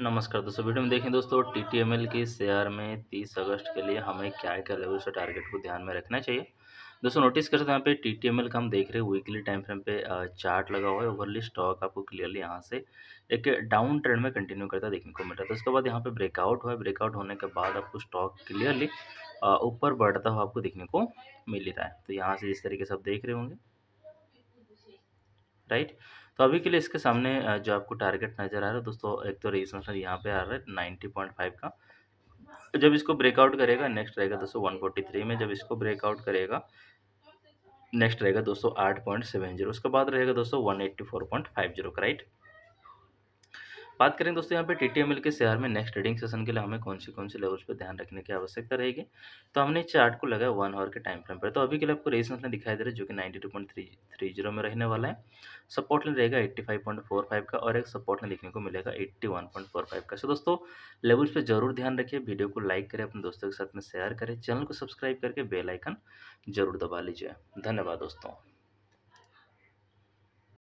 नमस्कार दोस्तों वीडियो में देखें दोस्तों टी टी एम एल के शेयर में 30 अगस्त के लिए हमें क्या क्या लेवल से टारगेट को ध्यान में रखना चाहिए दोस्तों नोटिस कर सकते हैं यहाँ पे टी टी एम एल का हम देख रहे हैं वीकली टाइम फ्रेम पे चार्ट लगा हुआ है ओवरली स्टॉक आपको क्लियरली यहाँ से एक डाउन ट्रेंड में कंटिन्यू करता देखने को मिल रहा है तो उसके बाद यहाँ पे ब्रेकआउट हुआ है ब्रेकआउट होने के बाद आपको स्टॉक क्लियरली ऊपर बढ़ता हुआ आपको देखने को मिल रहा है तो यहाँ से जिस तरीके से आप देख रहे होंगे राइट तो अभी के लिए इसके सामने जो आपको टारगेट नज़र आ रहा है दोस्तों एक तो रेजिस्टेंस मतलब यहाँ पे आ रहा है नाइन्टी पॉइंट फाइव का जब इसको ब्रेकआउट करेगा नेक्स्ट रहेगा दोस्तों वन फोर्टी थ्री में जब इसको ब्रेकआउट करेगा नेक्स्ट रहेगा दोस्तों आठ पॉइंट सेवन जीरो उसके बाद रहेगा दोस्तों one eighty four point five zero का राइट बात करें दोस्तों यहाँ पे टी टी एम एल के शेयर में नेक्स्ट ट्रेडिंग सेशन के लिए हमें कौन सी कौन से लेवल्स पर ध्यान रखने की आवश्यकता रहेगी तो हमने चार्ट को लगाया वन आवर के टाइम फ्रेम पर तो अभी के लिए आपको रेजिस्टेंस लाइन दिखाई दे रहा है जो कि ninety two point three three zero में रहने वाला है सपोर्ट लाइन रहेगा eighty five point four five का और एक सपोर्ट लाइन देखने को मिलेगा eighty one point four five का सो दोस्तों लेवल्स पर जरूर ध्यान रखिए वीडियो को लाइक करें अपने दोस्तों के साथ में शेयर करें चैनल को सब्सक्राइब करके बेलाइकन जरूर दबा लीजिए धन्यवाद दोस्तों